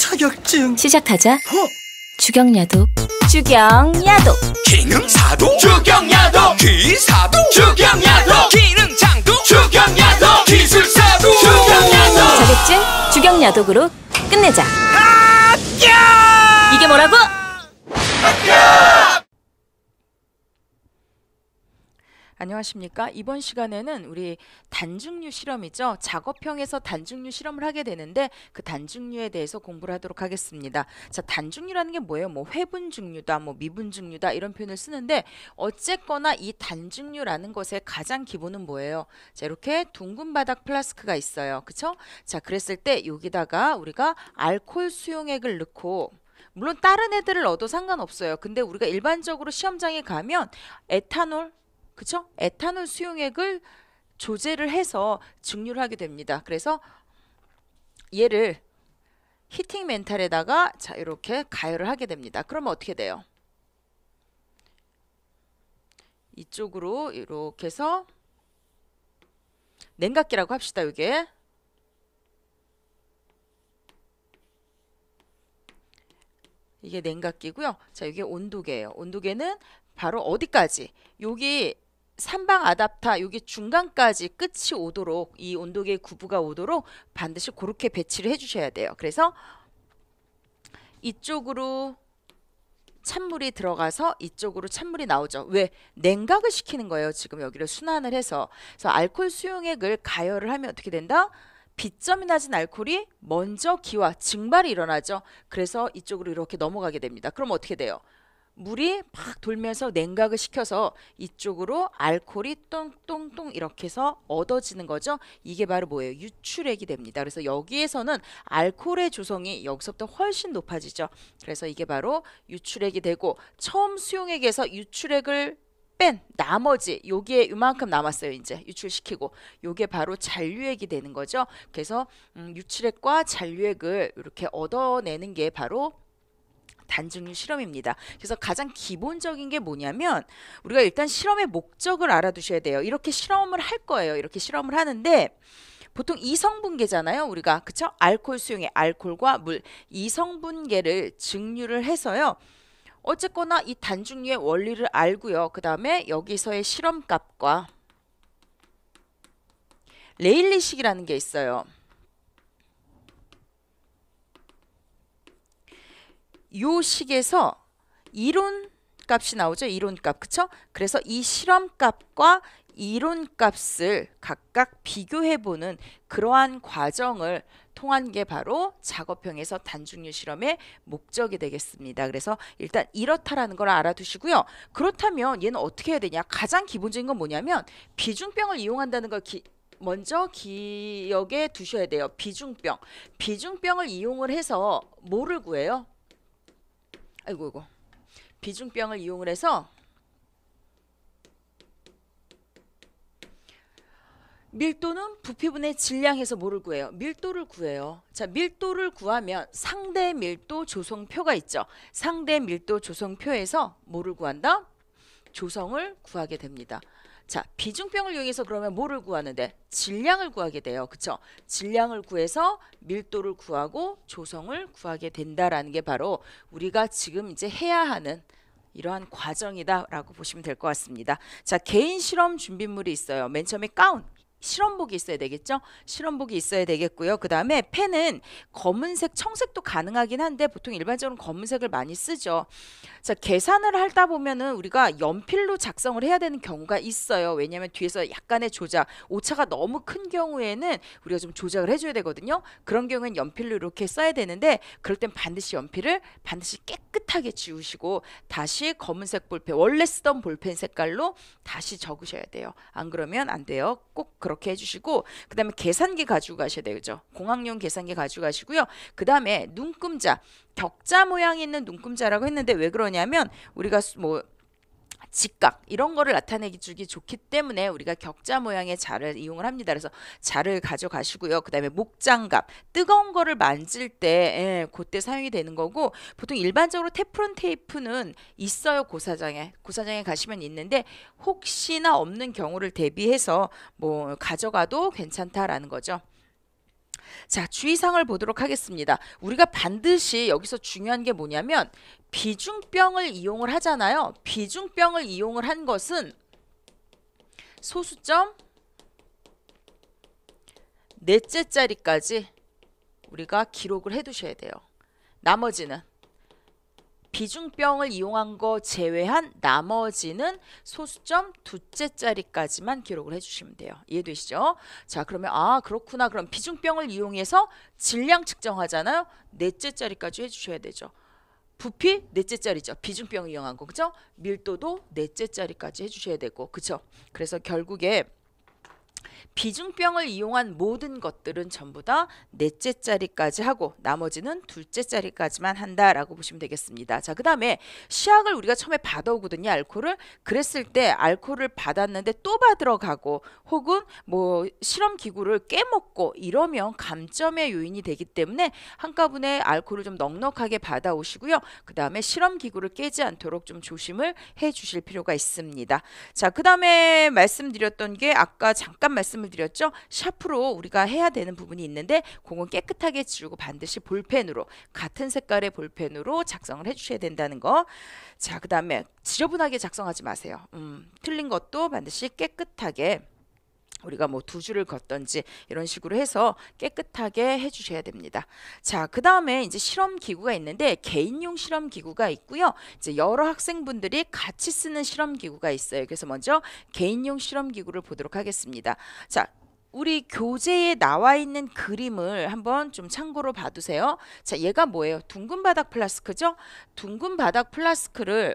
자격증 시작하자 허! 어? 주경야독 주경야독 기능사도 주경야독 기사도 주경야독 기능장도 주경야독 기술사도 주경야독 자격증 주경야독으로 끝내자 아 이게 뭐라고? 아 안녕하십니까? 이번 시간에는 우리 단중류 실험이죠. 작업형에서 단중류 실험을 하게 되는데 그 단중류에 대해서 공부를 하도록 하겠습니다. 자, 단중류라는 게 뭐예요? 뭐 회분중류다, 뭐 미분중류다 이런 표현을 쓰는데 어쨌거나 이 단중류라는 것의 가장 기본은 뭐예요? 자, 이렇게 둥근 바닥 플라스크가 있어요. 그쵸? 자, 그랬을 때 여기다가 우리가 알코올 수용액을 넣고 물론 다른 애들을 넣어도 상관없어요. 근데 우리가 일반적으로 시험장에 가면 에탄올, 그쵸? 에탄올 수용액을 조제를 해서 증류를 하게 됩니다. 그래서 얘를 히팅 멘탈에다가 자 이렇게 가열을 하게 됩니다. 그러면 어떻게 돼요? 이쪽으로 이렇게 해서 냉각기라고 합시다. 이게 이게 냉각기고요. 자, 이게 온도계예요. 온도계는 바로 어디까지? 여기 3방 아답타 여기 중간까지 끝이 오도록 이 온도계 구부가 오도록 반드시 그렇게 배치를 해주셔야 돼요. 그래서 이쪽으로 찬물이 들어가서 이쪽으로 찬물이 나오죠. 왜? 냉각을 시키는 거예요. 지금 여기를 순환을 해서. 그래서 알코올 수용액을 가열을 하면 어떻게 된다? 비점이 낮은 알코올이 먼저 기와 증발이 일어나죠. 그래서 이쪽으로 이렇게 넘어가게 됩니다. 그럼 어떻게 돼요? 물이 막 돌면서 냉각을 시켜서 이쪽으로 알코올이 똥똥똥 이렇게 해서 얻어지는 거죠. 이게 바로 뭐예요? 유출액이 됩니다. 그래서 여기에서는 알코올의 조성이 여기서부터 훨씬 높아지죠. 그래서 이게 바로 유출액이 되고 처음 수용액에서 유출액을 뺀 나머지 여기에 이만큼 남았어요 이제 유출시키고 요게 바로 잔류액이 되는 거죠 그래서 음, 유출액과 잔류액을 이렇게 얻어내는 게 바로 단증류 실험입니다. 그래서 가장 기본적인 게 뭐냐면 우리가 일단 실험의 목적을 알아두셔야 돼요. 이렇게 실험을 할 거예요. 이렇게 실험을 하는데 보통 이성분계잖아요. 우리가 그쵸? 알코올 수용의 알코올과 물 이성분계를 증류를 해서요. 어쨌거나 이 단중류의 원리를 알고요. 그 다음에 여기서의 실험값과 레일리식이라는 게 있어요. 요 식에서 이론 값이 나오죠. 이론 값. 그쵸? 그래서 이 실험 값과 이론 값을 각각 비교해보는 그러한 과정을 통한 게 바로 작업형에서 단중류 실험의 목적이 되겠습니다. 그래서 일단 이렇다라는 걸 알아두시고요. 그렇다면 얘는 어떻게 해야 되냐? 가장 기본적인 건 뭐냐면 비중병을 이용한다는 걸 기, 먼저 기억에 두셔야 돼요. 비중병. 비중병을 이용을 해서 뭐를 구해요? 아이고 이거 비중병을 이용을 해서 밀도는 부피분의 질량에서 뭐를 구해요? 밀도를 구해요. 자, 밀도를 구하면 상대 밀도 조성표가 있죠. 상대 밀도 조성표에서 뭐를 구한다? 조성을 구하게 됩니다. 자, 비중병을 이용해서 그러면 뭐를 구하는데? 질량을 구하게 돼요. 그쵸? 질량을 구해서 밀도를 구하고 조성을 구하게 된다라는 게 바로 우리가 지금 이제 해야 하는 이러한 과정이다라고 보시면 될 것 같습니다. 자, 개인 실험 준비물이 있어요. 맨 처음에 가운, 실험복이 있어야 되겠죠? 실험복이 있어야 되겠고요. 그 다음에 펜은 검은색, 청색도 가능하긴 한데 보통 일반적으로 검은색을 많이 쓰죠. 자, 계산을 하다 보면은 우리가 연필로 작성을 해야 되는 경우가 있어요. 왜냐하면 뒤에서 약간의 조작, 오차가 너무 큰 경우에는 우리가 좀 조작을 해줘야 되거든요. 그런 경우엔 연필로 이렇게 써야 되는데 그럴 땐 반드시 연필을 반드시 깨끗하게 지우시고 다시 검은색 볼펜, 원래 쓰던 볼펜 색깔로 다시 적으셔야 돼요. 안 그러면 안 돼요. 꼭 그런 그렇게 해주시고 그 다음에 계산기 가지고 가셔야 되죠. 공학용 계산기 가지고 가시고요. 그 다음에 눈금자 격자 모양 있는 눈금자라고 했는데 왜 그러냐면 우리가 뭐 직각 이런 거를 나타내기 주기 좋기 때문에 우리가 격자 모양의 자를 이용을 합니다. 그래서 자를 가져가시고요. 그다음에 목장갑 뜨거운 거를 만질 때 예, 그때 사용이 되는 거고 보통 일반적으로 테프론 테이프는 있어요 고사장에 고사장에 가시면 있는데 혹시나 없는 경우를 대비해서 뭐 가져가도 괜찮다라는 거죠. 자, 주의사항을 보도록 하겠습니다. 우리가 반드시 여기서 중요한 게 뭐냐면 비중병을 이용을 하잖아요. 비중병을 이용을 한 것은 소수점 넷째 자리까지 우리가 기록을 해 두셔야 돼요. 나머지는 비중병을 이용한 거 제외한 나머지는 소수점 두째 자리까지만 기록을 해주시면 돼요. 이해되시죠? 자 그러면 아 그렇구나 그럼 비중병을 이용해서 질량 측정하잖아요. 넷째 자리까지 해주셔야 되죠. 부피 넷째 자리죠. 비중병 을 이용한 거 그죠? 밀도도 넷째 자리까지 해주셔야 되고 그죠? 그래서 결국에 비중병을 이용한 모든 것들은 전부 다 넷째 자리까지 하고 나머지는 둘째 자리까지만 한다라고 보시면 되겠습니다. 자, 그 다음에 시약을 우리가 처음에 받아오거든요. 알코올을. 그랬을 때 알코올을 받았는데 또 받으러 가고 혹은 뭐 실험 기구를 깨먹고 이러면 감점의 요인이 되기 때문에 한꺼번에 알코올을 좀 넉넉하게 받아오시고요. 그 다음에 실험 기구를 깨지 않도록 좀 조심을 해 주실 필요가 있습니다. 자, 그 다음에 말씀드렸던 게 아까 잠깐 잠깐 말씀을 드렸죠. 샤프로 우리가 해야 되는 부분이 있는데 공은 깨끗하게 지우고 반드시 볼펜으로 같은 색깔의 볼펜으로 작성을 해주셔야 된다는 거. 자, 그 다음에 지저분하게 작성하지 마세요. 음, 틀린 것도 반드시 깨끗하게 우리가 뭐 두 줄을 걷던지 이런 식으로 해서 깨끗하게 해주셔야 됩니다. 자, 그 다음에 이제 실험 기구가 있는데 개인용 실험 기구가 있고요. 이제 여러 학생분들이 같이 쓰는 실험 기구가 있어요. 그래서 먼저 개인용 실험 기구를 보도록 하겠습니다. 자, 우리 교재에 나와 있는 그림을 한번 좀 참고로 봐두세요. 자, 얘가 뭐예요? 둥근 바닥 플라스크죠? 둥근 바닥 플라스크를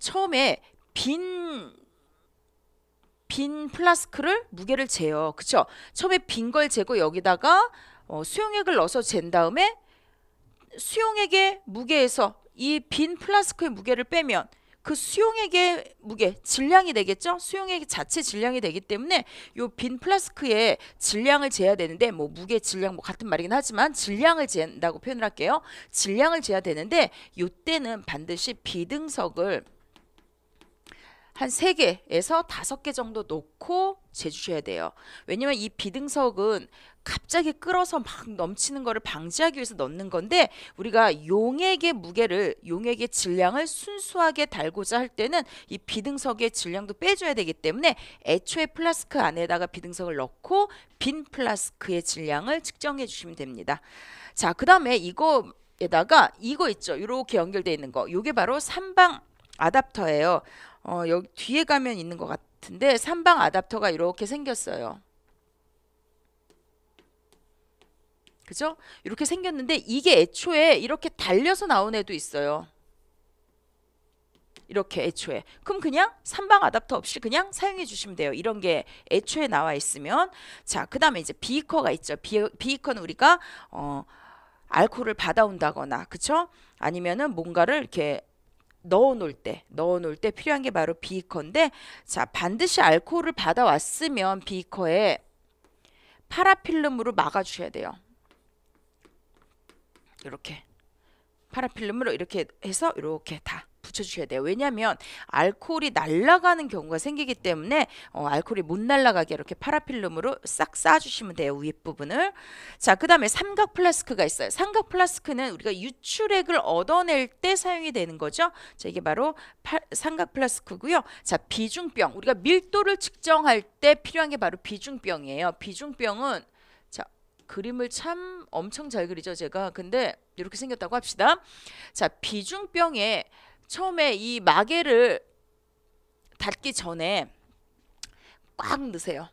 처음에 빈빈 플라스크를 무게를 재요. 그쵸? 처음에 빈 걸 재고 여기다가 어, 수용액을 넣어서 잰 다음에 수용액의 무게에서 이 빈 플라스크의 무게를 빼면 그 수용액의 무게 질량이 되겠죠 수용액 자체 질량이 되기 때문에 이 빈 플라스크의 질량을 재야 되는데 뭐 무게 질량 뭐 같은 말이긴 하지만 질량을 잰다고 표현을 할게요 질량을 재야 되는데 이때는 반드시 비등석을 한 3개에서 5개 정도 놓고 재주셔야 돼요. 왜냐면 이 비등석은 갑자기 끌어서 막 넘치는 거를 방지하기 위해서 넣는 건데 우리가 용액의 무게를 용액의 질량을 순수하게 달고자 할 때는 이 비등석의 질량도 빼줘야 되기 때문에 애초에 플라스크 안에다가 비등석을 넣고 빈 플라스크의 질량을 측정해 주시면 됩니다. 자, 그 다음에 이거 에다가 이거 있죠. 이렇게 연결되어 있는 거. 이게 바로 삼방 아답터예요. 어, 여기 뒤에 가면 있는 것 같은데 3방 아답터가 이렇게 생겼어요. 그죠? 이렇게 생겼는데 이게 애초에 이렇게 달려서 나온 애도 있어요. 이렇게 애초에 그럼 그냥 3방 아답터 없이 그냥 사용해 주시면 돼요 이런 게 애초에 나와 있으면 자그 다음에 이제 비커가 있죠 비, 비커는 우리가 어 알코올을 받아온다거나 그쵸 아니면은 뭔가를 이렇게 넣어 놓을 때 넣어 놓을 때 필요한 게 바로 비커인데 자 반드시 알코올을 받아왔으면 비커에 파라필름으로 막아주셔야 돼요. 이렇게 파라필름으로 이렇게 해서 이렇게 다 붙여주셔야 돼요. 왜냐하면 알코올이 날아가는 경우가 생기기 때문에 어, 알코올이 못 날아가게 이렇게 파라필름으로 싹 쌓아주시면 돼요. 윗부분을. 자, 그 다음에 삼각 플라스크가 있어요. 삼각 플라스크는 우리가 유출액을 얻어낼 때 사용이 되는 거죠. 자, 이게 바로 파, 삼각 플라스크고요. 자, 비중병. 우리가 밀도를 측정할 때 필요한 게 바로 비중병이에요. 비중병은 자, 그림을 참 엄청 잘 그리죠, 제가. 근데 이렇게 생겼다고 합시다. 자, 비중병에 처음에 이 마개를 닫기 전에 꽉 넣으세요.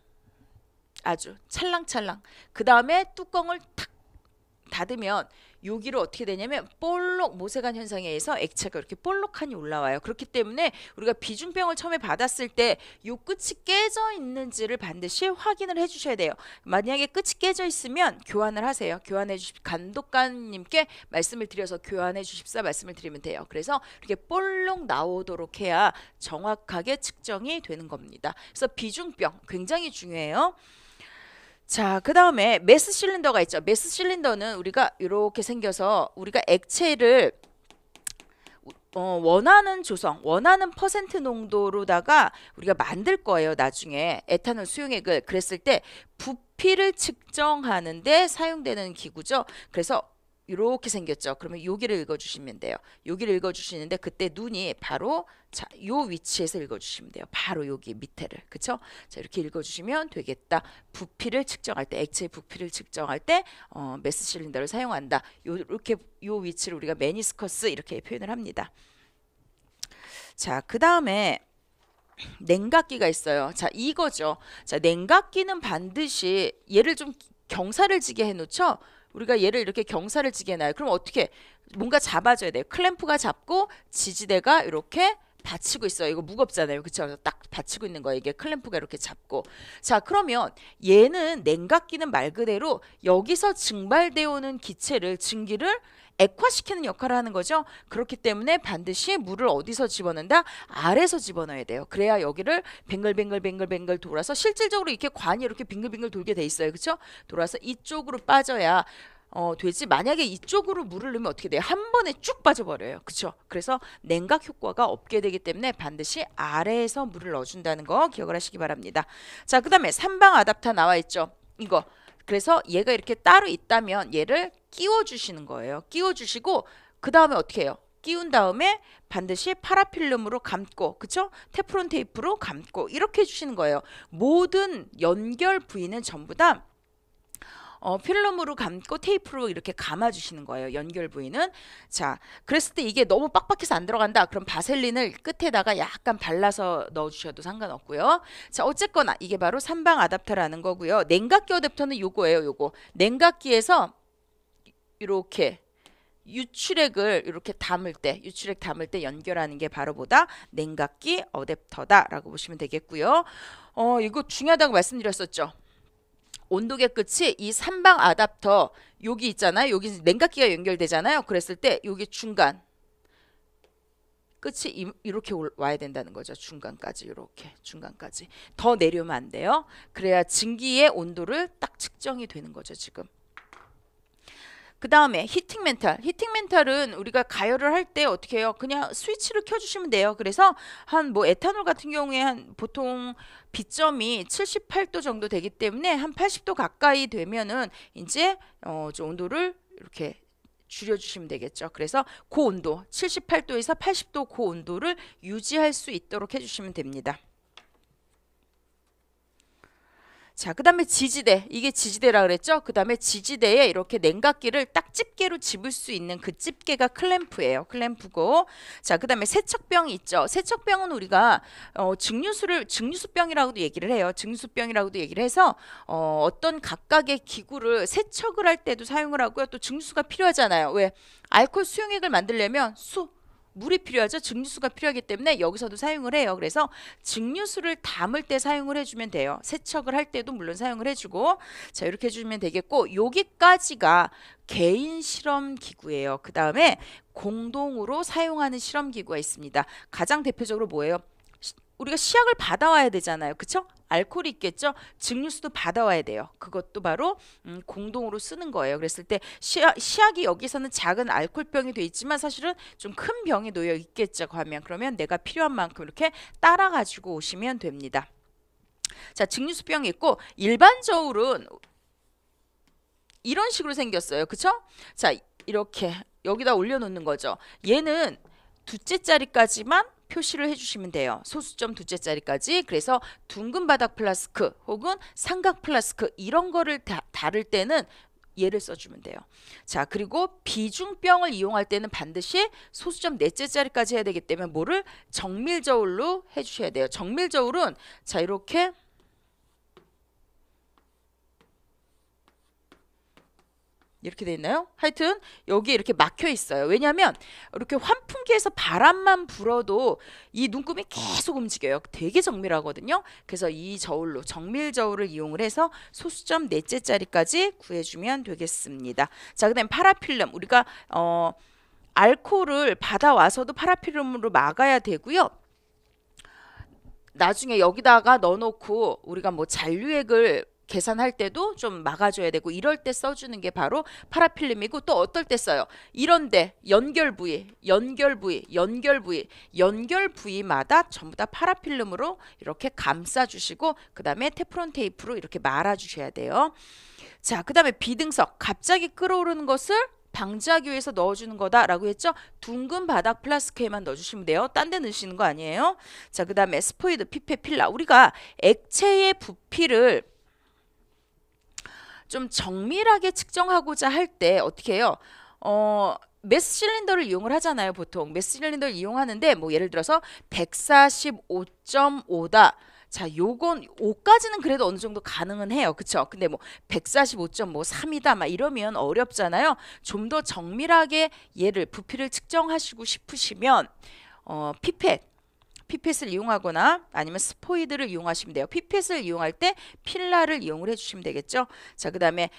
아주 찰랑찰랑. 그 다음에 뚜껑을 탁 닫으면 여기로 어떻게 되냐면 볼록 모세관 현상에 의해서 액체가 이렇게 볼록하니 올라와요. 그렇기 때문에 우리가 비중병을 처음에 받았을 때요 끝이 깨져 있는지를 반드시 확인을 해주셔야 돼요. 만약에 끝이 깨져 있으면 교환을 하세요. 교환해 주십 간독관님께 말씀을 드려서 교환해 주십사 말씀을 드리면 돼요. 그래서 이렇게 볼록 나오도록 해야 정확하게 측정이 되는 겁니다. 그래서 비중병 굉장히 중요해요. 자, 그 다음에 메스 실린더가 있죠. 메스 실린더는 우리가 이렇게 생겨서 우리가 액체를 어, 원하는 조성, 원하는 퍼센트 농도로다가 우리가 만들 거예요. 나중에 에탄올 수용액을 그랬을 때 부피를 측정하는데 사용되는 기구죠. 그래서 이렇게 생겼죠. 그러면 여기를 읽어주시면 돼요. 여기를 읽어주시는데 그때 눈이 바로 자, 요 위치에서 읽어주시면 돼요. 바로 여기 밑에를. 그쵸? 자, 이렇게 읽어주시면 되겠다. 부피를 측정할 때, 액체의 부피를 측정할 때 어, 메스 실린더를 사용한다. 요렇게 요 위치를 우리가 메니스커스 이렇게 표현을 합니다. 자, 그 다음에 냉각기가 있어요. 자, 이거죠. 자, 냉각기는 반드시 얘를 좀 경사를 지게 해놓죠. 우리가 얘를 이렇게 경사를 지게 해놔요. 그럼 어떻게 뭔가 잡아줘야 돼요. 클램프가 잡고 지지대가 이렇게 받치고 있어요. 이거 무겁잖아요. 그쵸? 딱 받치고 있는 거예요. 이게 클램프가 이렇게 잡고. 자, 그러면 얘는 냉각기는 말 그대로 여기서 증발되어 오는 기체를, 증기를 액화시키는 역할을 하는 거죠. 그렇기 때문에 반드시 물을 어디서 집어넣는다? 아래서 에 집어넣어야 돼요. 그래야 여기를 뱅글뱅글뱅글뱅글 돌아서 실질적으로 이렇게 관이 이렇게 빙글빙글 돌게 돼 있어요. 그렇죠? 돌아서 이쪽으로 빠져야 어, 되지 만약에 이쪽으로 물을 넣으면 어떻게 돼요? 한 번에 쭉 빠져버려요. 그렇죠? 그래서 냉각 효과가 없게 되기 때문에 반드시 아래에서 물을 넣어준다는 거 기억을 하시기 바랍니다. 자, 그 다음에 삼방 아답타 나와 있죠. 이거. 그래서 얘가 이렇게 따로 있다면 얘를 끼워주시는 거예요. 끼워주시고 그 다음에 어떻게 해요? 끼운 다음에 반드시 파라필름으로 감고 그쵸? 테프론 테이프로 감고 이렇게 해주시는 거예요. 모든 연결 부위는 전부 다 어, 필름으로 감고 테이프로 이렇게 감아주시는 거예요. 연결 부위는. 자, 그랬을 때 이게 너무 빡빡해서 안 들어간다. 그럼 바셀린을 끝에다가 약간 발라서 넣어주셔도 상관없고요. 자, 어쨌거나 이게 바로 산방 아답터라는 거고요. 냉각기 어댑터는 요거예요. 요거. 냉각기에서 이렇게 유출액을 이렇게 담을 때 유출액 담을 때 연결하는 게 바로 보다 냉각기 어댑터다라고 보시면 되겠고요. 어 이거 중요하다고 말씀드렸었죠. 온도계 끝이 이 삼방 아답터 여기 있잖아요. 여기 냉각기가 연결되잖아요. 그랬을 때 여기 중간 끝이 이, 이렇게 와야 된다는 거죠. 중간까지 이렇게 중간까지 더 내려오면 안 돼요. 그래야 증기의 온도를 딱 측정이 되는 거죠. 지금. 그 다음에 히팅 멘탈. 히팅 멘탈은 우리가 가열을 할 때 어떻게 해요? 그냥 스위치를 켜주시면 돼요. 그래서 한 뭐 에탄올 같은 경우에 한 보통 비점이 78도 정도 되기 때문에 한 80도 가까이 되면은 이제 어, 저 온도를 이렇게 줄여주시면 되겠죠. 그래서 고온도, 78도에서 80도 고온도를 유지할 수 있도록 해주시면 됩니다. 자, 그 다음에 지지대. 이게 지지대라 그랬죠? 그 다음에 지지대에 이렇게 냉각기를 딱 집게로 집을 수 있는 그 집게가 클램프예요. 클램프고. 자, 그 다음에 세척병이 있죠. 세척병은 우리가 어, 증류수를, 증류수병이라고도 얘기를 해요. 증류수병이라고도 얘기를 해서 어, 어떤 각각의 기구를 세척을 할 때도 사용을 하고요. 또 증류수가 필요하잖아요. 왜? 알코올 수용액을 만들려면 수, 물이 필요하죠. 증류수가 필요하기 때문에 여기서도 사용을 해요. 그래서 증류수를 담을 때 사용을 해주면 돼요. 세척을 할 때도 물론 사용을 해주고 자 이렇게 해주면 되겠고 여기까지가 개인 실험 기구예요. 그 다음에 공동으로 사용하는 실험 기구가 있습니다. 가장 대표적으로 뭐예요? 우리가 시약을 받아와야 되잖아요. 그쵸? 알코올이 있겠죠. 증류수도 받아와야 돼요. 그것도 바로 음, 공동으로 쓰는 거예요. 그랬을 때 시약, 시약이 여기서는 작은 알코올병이 돼 있지만 사실은 좀 큰 병이 놓여 있겠죠. 하면 그러면 내가 필요한 만큼 이렇게 따라 가지고 오시면 됩니다. 자, 증류수병이 있고 일반 적으로는 이런 식으로 생겼어요. 그렇죠 자, 이렇게 여기다 올려놓는 거죠. 얘는 두째 자리까지만 표시를 해주시면 돼요. 소수점 두째 자리까지 그래서 둥근 바닥 플라스크 혹은 삼각 플라스크 이런 거를 다, 다를 때는 얘를 써주면 돼요. 자 그리고 비중병을 이용할 때는 반드시 소수점 넷째 자리까지 해야 되기 때문에 뭐를 정밀저울로 해주셔야 돼요. 정밀저울은 자 이렇게 이렇게 돼 있나요? 하여튼 여기 이렇게 막혀 있어요. 왜냐하면 이렇게 환풍기에서 바람만 불어도 이 눈금이 계속 움직여요. 되게 정밀하거든요. 그래서 이 저울로 정밀 저울을 이용을 해서 소수점 넷째 자리까지 구해주면 되겠습니다. 자, 그다음 파라필름 우리가 어 알코올을 받아와서도 파라필름으로 막아야 되고요. 나중에 여기다가 넣어놓고 우리가 뭐 잔류액을 계산할 때도 좀 막아줘야 되고 이럴 때 써주는 게 바로 파라필름이고 또 어떨 때 써요. 이런데 연결 부위, 연결 부위, 연결 부위, 연결 부위마다 전부 다 파라필름으로 이렇게 감싸주시고 그 다음에 테프론 테이프로 이렇게 말아주셔야 돼요. 자, 그 다음에 비등석, 갑자기 끓어오르는 것을 방지하기 위해서 넣어주는 거다라고 했죠. 둥근 바닥 플라스크에만 넣어주시면 돼요. 딴 데 넣으시는 거 아니에요. 자, 그 다음에 스포이드, 피페, 필라. 우리가 액체의 부피를 좀 정밀하게 측정하고자 할 때 어떻게 해요? 어, 메스 실린더를 이용을 하잖아요, 보통. 메스 실린더를 이용하는데 뭐 예를 들어서 145.5다. 자, 요건 5까지는 그래도 어느 정도 가능은 해요. 그쵸? 근데 뭐 145.53이다 막 이러면 어렵잖아요. 좀 더 정밀하게 얘를 부피를 측정하시고 싶으시면 어, 피펫 PPS를 이용하거나 아니면 스포이드를 이용하시면 돼요. PPS를 이용할 때 필라를 이용을 해주시면 되겠죠. 자, 그 다음에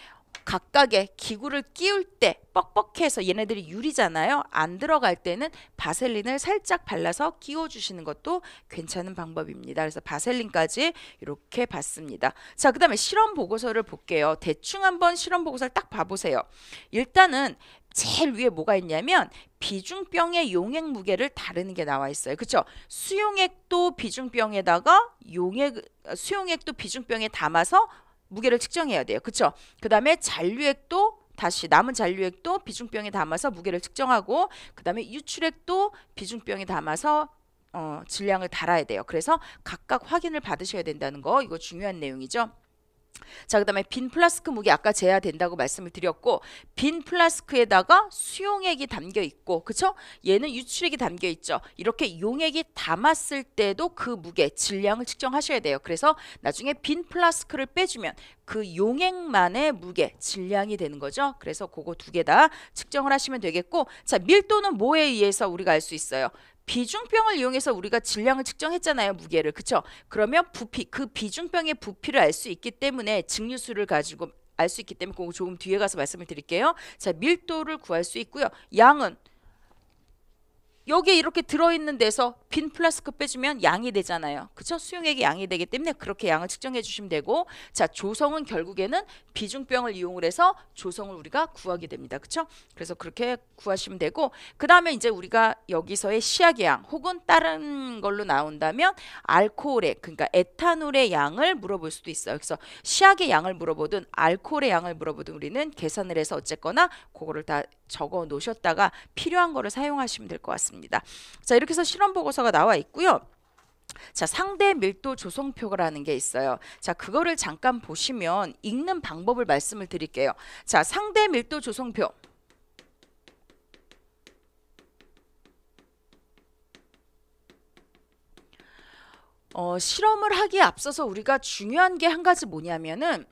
각각의 기구를 끼울 때 뻑뻑해서 얘네들이 유리잖아요. 안 들어갈 때는 바셀린을 살짝 발라서 끼워주시는 것도 괜찮은 방법입니다. 그래서 바셀린까지 이렇게 봤습니다. 자, 그 다음에 실험 보고서를 볼게요. 대충 한번 실험 보고서를 딱 봐보세요. 일단은 제일 위에 뭐가 있냐면 비중병의 용액 무게를 다루는 게 나와 있어요. 그렇죠? 수용액도 비중병에다가 용액 수용액도 비중병에 담아서 무게를 측정해야 돼요. 그렇죠? 그다음에 잔류액도 다시 남은 잔류액도 비중병에 담아서 무게를 측정하고 그다음에 유출액도 비중병에 담아서 어, 질량을 달아야 돼요. 그래서 각각 확인을 받으셔야 된다는 거 이거 중요한 내용이죠. 자, 그다음에 빈 플라스크 무게 아까 재야 된다고 말씀을 드렸고 빈 플라스크에다가 수용액이 담겨 있고 그쵸? 얘는 유출액이 담겨 있죠. 이렇게 용액이 담았을 때도 그 무게 질량을 측정하셔야 돼요. 그래서 나중에 빈 플라스크를 빼주면 그 용액만의 무게 질량이 되는 거죠. 그래서 그거 두 개 다 측정을 하시면 되겠고 자 밀도는 뭐에 의해서 우리가 알 수 있어요. 비중병을 이용해서 우리가 질량을 측정했잖아요 무게를 그쵸 그러면 부피 그 비중병의 부피를 알 수 있기 때문에 증류수를 가지고 알 수 있기 때문에 그거 조금 뒤에 가서 말씀을 드릴게요 자 밀도를 구할 수 있고요 양은 여기에 이렇게 들어있는 데서 빈 플라스크 빼주면 양이 되잖아요. 그쵸? 수용액이 양이 되기 때문에 그렇게 양을 측정해 주시면 되고 자 조성은 결국에는 비중병을 이용을 해서 조성을 우리가 구하게 됩니다. 그쵸? 그래서 그렇게 구하시면 되고 그 다음에 이제 우리가 여기서의 시약의 양 혹은 다른 걸로 나온다면 알코올의 그러니까 에탄올의 양을 물어볼 수도 있어요. 그래서 시약의 양을 물어보든 알코올의 양을 물어보든 우리는 계산을 해서 어쨌거나 그거를 다 적어 놓으셨다가 필요한 거를 사용하시면 될 것 같습니다. 자 이렇게 해서 실험 보고서가 나와 있고요. 자, 상대 밀도 조성표라는 게 있어요. 자, 그거를 잠깐 보시면 읽는 방법을 말씀을 드릴게요. 자, 상대 밀도 조성표. 어, 실험을 하기에 앞서서 우리가 중요한 게 한 가지 뭐냐면은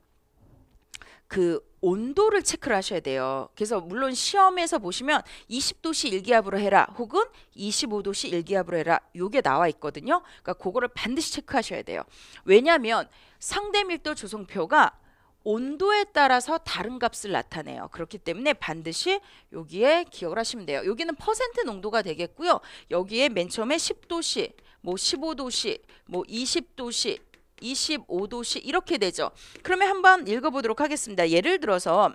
그 온도를 체크를 하셔야 돼요. 그래서 물론 시험에서 보시면 20도씨 일기압으로 해라 혹은 25도씨 일기압으로 해라 요게 나와 있거든요. 그러니까 그거를 반드시 체크하셔야 돼요. 왜냐하면 상대 밀도 조성표가 온도에 따라서 다른 값을 나타내요. 그렇기 때문에 반드시 여기에 기억을 하시면 돼요. 여기는 퍼센트 농도가 되겠고요. 여기에 맨 처음에 10도씨, 뭐 15도씨, 뭐 20도씨 25도씨 이렇게 되죠. 그러면 한번 읽어보도록 하겠습니다. 예를 들어서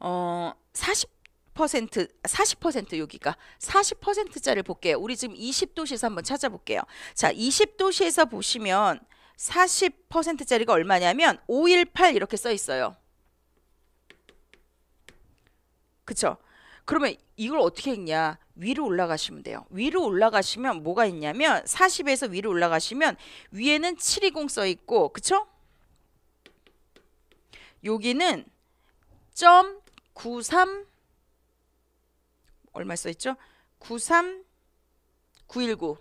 어, 40 40% 여기가 40%짜를 리 볼게요. 우리 지금 2 0도씨에서 한번 찾아볼게요. 자, 2 0도씨에서 보시면 40%짜리가 얼마냐면 518 이렇게 써 있어요. 그쵸? 그러면 이걸 어떻게 했냐? 위로 올라가시면 돼요. 위로 올라가시면 뭐가 있냐면 40에서 위로 올라가시면 위에는 720써 있고 그쵸? 여기는 점93 얼마 써 있죠? 93 919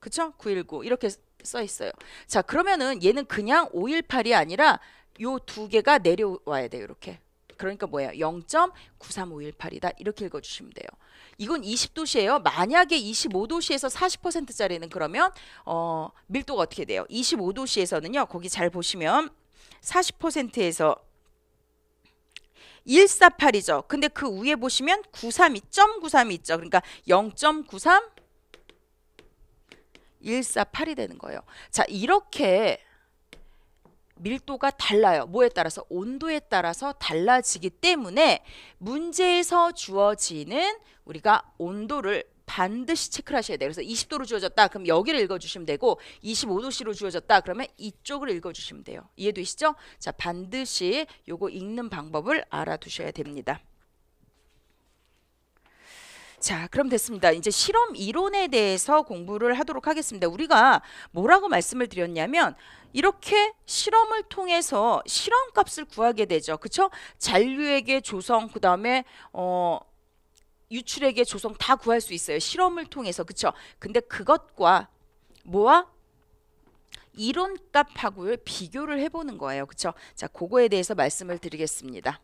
그쵸? 919 이렇게 써 있어요. 자 그러면은 얘는 그냥 518이 아니라 요 두 개가 내려와야 돼요. 이렇게 그러니까 뭐예요? 0.93518이다. 이렇게 읽어 주시면 돼요. 이건 20도시예요. 만약에 25도시에서 40%짜리는 그러면 어, 밀도가 어떻게 돼요? 25도시에서는요. 거기 잘 보시면 40%에서 148이죠. 근데 그 위에 보시면 9 3 2 9 3이 있죠. 그러니까 0.93 148이 되는 거예요. 자, 이렇게 밀도가 달라요. 뭐에 따라서 온도에 따라서 달라지기 때문에 문제에서 주어지는 우리가 온도를 반드시 체크를 하셔야 돼요. 그래서 20도로 주어졌다. 그럼 여기를 읽어주시면 되고 25도씨로 주어졌다. 그러면 이쪽을 읽어주시면 돼요. 이해되시죠? 자, 반드시 요거 읽는 방법을 알아두셔야 됩니다. 자, 그럼 됐습니다. 이제 실험 이론에 대해서 공부를 하도록 하겠습니다. 우리가 뭐라고 말씀을 드렸냐면 이렇게 실험을 통해서 실험값을 구하게 되죠. 그쵸? 잔류에게 조성 그 다음에 어 유출액의 조성 다 구할 수 있어요. 실험을 통해서 그쵸? 근데 그것과 뭐와 이론값하고 비교를 해보는 거예요. 그쵸? 자, 그거에 대해서 말씀을 드리겠습니다.